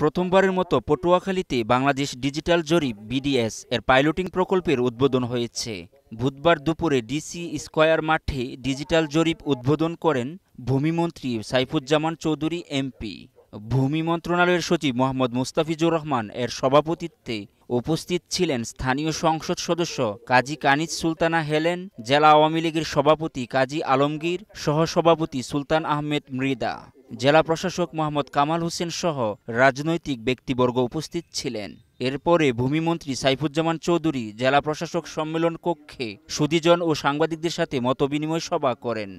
প্রথমবারের মতো পটুয়াখালীতে বাংলাদেশ ডিজিটাল জরিপ বিডিএস এর পাইলটিং প্রকল্পের উদ্বোধন হয়েছে বুধবার দুপুরে ডিসি স্কয়ার মাঠে ডিজিটাল জরিপ উদ্বোধন করেন ভূমিমন্ত্রী সাইফুজ্জামান চৌধুরী এমপি ভূমি মন্ত্রণালয়ের সচিব মোহাম্মদ মুস্তাফিজুর রহমান এর সভাপতিত্বে উপস্থিত ছিলেন স্থানীয় সংসদ সদস্য কাজী কানিজ সুলতানা হেলেন জেলা আওয়ামী লীগের সভাপতি কাজী আলমগীর সহসভাপতি সুলতান আহমেদ মৃদা জেলা প্রশাসক মোহাম্মদ কামাল হোসেন সহ রাজনৈতিক ব্যক্তিবর্গ উপস্থিত ছিলেন এরপরে ভূমিমন্ত্রী সাইফুজ্জামান চৌধুরী জেলা প্রশাসক সম্মেলন কক্ষে সুদীজন ও সাংবাদিকদের সাথে মতবিনিময় সভা করেন